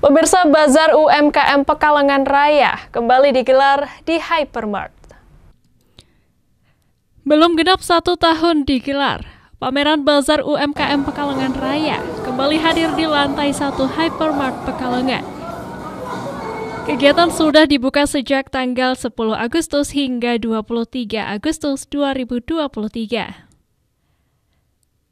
Pemirsa Bazar UMKM Pekalongan Raya kembali digelar di Hypermart. Belum genap satu tahun digelar, pameran Bazar UMKM Pekalongan Raya kembali hadir di lantai satu Hypermart Pekalongan. Kegiatan sudah dibuka sejak tanggal 10 Agustus hingga 23 Agustus 2023.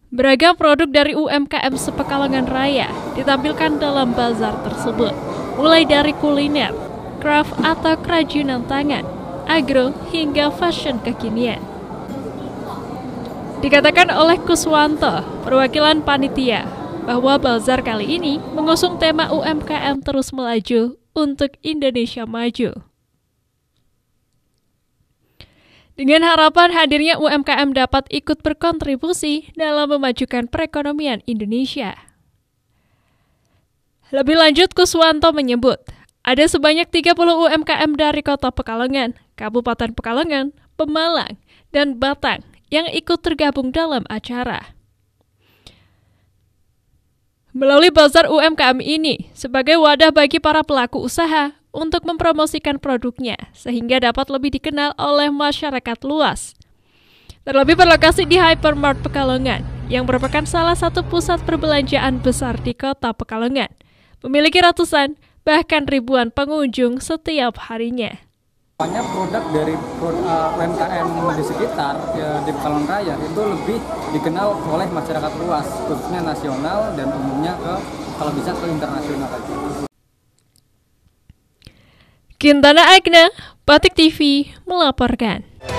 Beragam produk dari UMKM sepekalangan raya ditampilkan dalam bazar tersebut, mulai dari kuliner, craft atau kerajinan tangan, agro, hingga fashion kekinian. Dikatakan oleh Kuswanto, perwakilan panitia, bahwa bazar kali ini mengusung tema UMKM terus melaju untuk Indonesia maju. Dengan harapan hadirnya UMKM dapat ikut berkontribusi dalam memajukan perekonomian Indonesia. Lebih lanjut, Kuswanto menyebut, ada sebanyak 30 UMKM dari kota Pekalongan, Kabupaten Pekalongan, Pemalang, dan Batang yang ikut tergabung dalam acara. Melalui bazar UMKM ini sebagai wadah bagi para pelaku usaha untuk mempromosikan produknya sehingga dapat lebih dikenal oleh masyarakat luas. Terlebih berlokasi di Hypermart Pekalongan, yang merupakan salah satu pusat perbelanjaan besar di kota Pekalongan. Memiliki ratusan, bahkan ribuan pengunjung setiap harinya. Banyak produk dari produk, uh, eh, UMKM di sekitar ya, di Pekalongan Raya itu lebih dikenal oleh masyarakat luas, khususnya nasional dan umumnya ke kalau bisa ke internasional. Kintana Agna, Batik TV melaporkan.